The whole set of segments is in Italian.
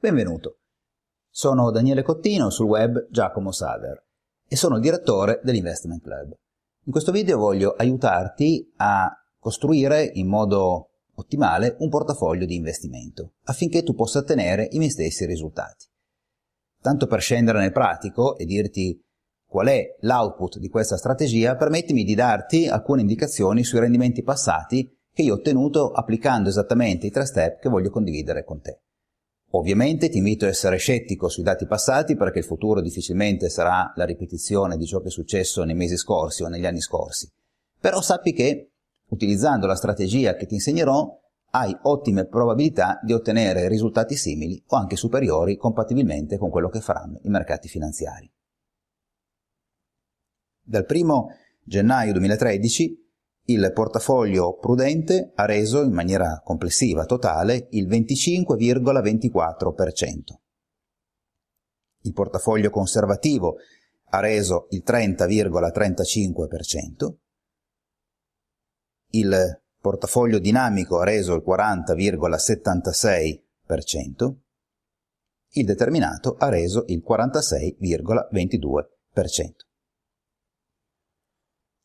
Benvenuto. Sono Daniele Cottino, sul web Giacomo Sader e sono il direttore dell'Investment Club. In questo video voglio aiutarti a costruire in modo ottimale un portafoglio di investimento affinché tu possa ottenere i miei stessi risultati. Tanto per scendere nel pratico e dirti qual è l'output di questa strategia, permettimi di darti alcune indicazioni sui rendimenti passati che io ho ottenuto applicando esattamente i tre step che voglio condividere con te. Ovviamente ti invito a essere scettico sui dati passati perché il futuro difficilmente sarà la ripetizione di ciò che è successo nei mesi scorsi o negli anni scorsi. Però sappi che utilizzando la strategia che ti insegnerò hai ottime probabilità di ottenere risultati simili o anche superiori compatibilmente con quello che faranno i mercati finanziari. Dal 1 gennaio 2013 il portafoglio prudente ha reso in maniera complessiva totale il 25,24%. Il portafoglio conservativo ha reso il 30,35%, il portafoglio dinamico ha reso il 40,76%, il determinato ha reso il 46,22%.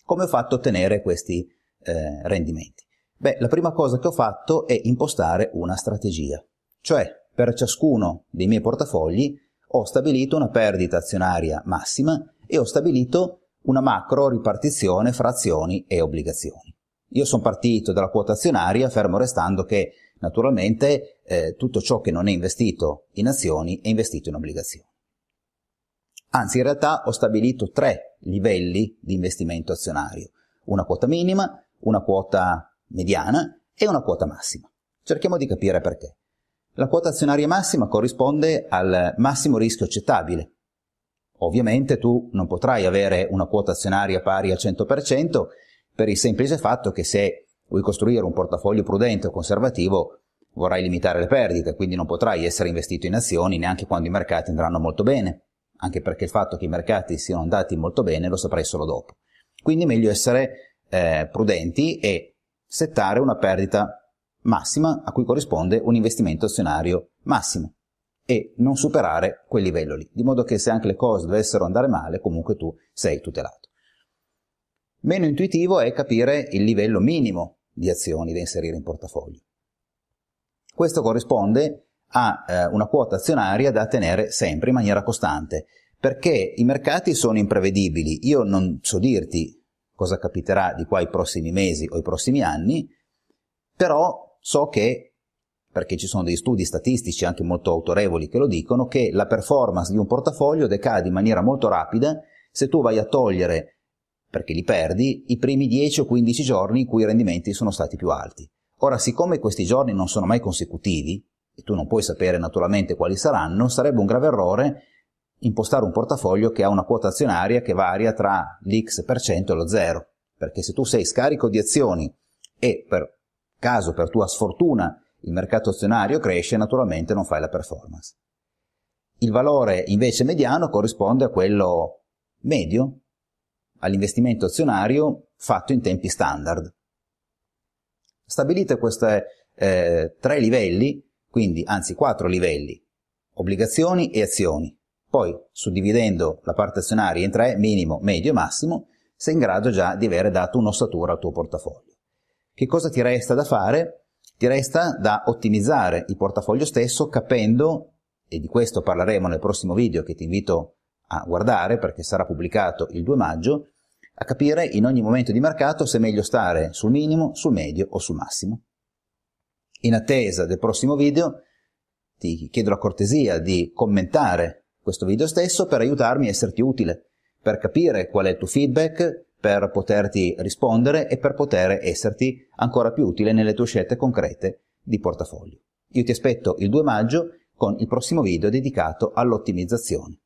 Come ho fatto a ottenere questi eh, rendimenti? Beh, la prima cosa che ho fatto è impostare una strategia, cioè per ciascuno dei miei portafogli ho stabilito una perdita azionaria massima e ho stabilito una macro ripartizione fra azioni e obbligazioni. Io sono partito dalla quota azionaria, fermo restando che naturalmente eh, tutto ciò che non è investito in azioni è investito in obbligazioni. Anzi, in realtà ho stabilito tre livelli di investimento azionario, una quota minima, una quota mediana e una quota massima. Cerchiamo di capire perché. La quota azionaria massima corrisponde al massimo rischio accettabile. Ovviamente tu non potrai avere una quota azionaria pari al 100% per il semplice fatto che se vuoi costruire un portafoglio prudente o conservativo vorrai limitare le perdite, quindi non potrai essere investito in azioni neanche quando i mercati andranno molto bene, anche perché il fatto che i mercati siano andati molto bene lo saprai solo dopo. Quindi è meglio essere eh, prudenti e settare una perdita massima a cui corrisponde un investimento azionario massimo e non superare quel livello lì, di modo che se anche le cose dovessero andare male, comunque tu sei tutelato. Meno intuitivo è capire il livello minimo di azioni da inserire in portafoglio. Questo corrisponde a eh, una quota azionaria da tenere sempre in maniera costante, perché i mercati sono imprevedibili. Io non so dirti cosa capiterà di qua ai prossimi mesi o ai prossimi anni, però so che, perché ci sono dei studi statistici anche molto autorevoli che lo dicono, che la performance di un portafoglio decade in maniera molto rapida se tu vai a togliere, perché li perdi, i primi 10 o 15 giorni in cui i rendimenti sono stati più alti. Ora, siccome questi giorni non sono mai consecutivi, e tu non puoi sapere naturalmente quali saranno, sarebbe un grave errore impostare un portafoglio che ha una quota azionaria che varia tra l'X% e lo 0, perché se tu sei scarico di azioni e per caso, per tua sfortuna, il mercato azionario cresce, naturalmente non fai la performance. Il valore invece mediano corrisponde a quello medio, all'investimento azionario fatto in tempi standard. Stabilite questi eh, tre livelli, quindi anzi quattro livelli, obbligazioni e azioni, poi, suddividendo la parte azionaria in tre, minimo, medio e massimo, sei in grado già di avere dato un'ossatura al tuo portafoglio. Che cosa ti resta da fare? Ti resta da ottimizzare il portafoglio stesso capendo, e di questo parleremo nel prossimo video che ti invito a guardare perché sarà pubblicato il 2 maggio, a capire in ogni momento di mercato se è meglio stare sul minimo, sul medio o sul massimo. In attesa del prossimo video ti chiedo la cortesia di commentare questo video stesso per aiutarmi a esserti utile, per capire qual è il tuo feedback, per poterti rispondere e per poter esserti ancora più utile nelle tue scelte concrete di portafoglio. Io ti aspetto il 2 maggio con il prossimo video dedicato all'ottimizzazione.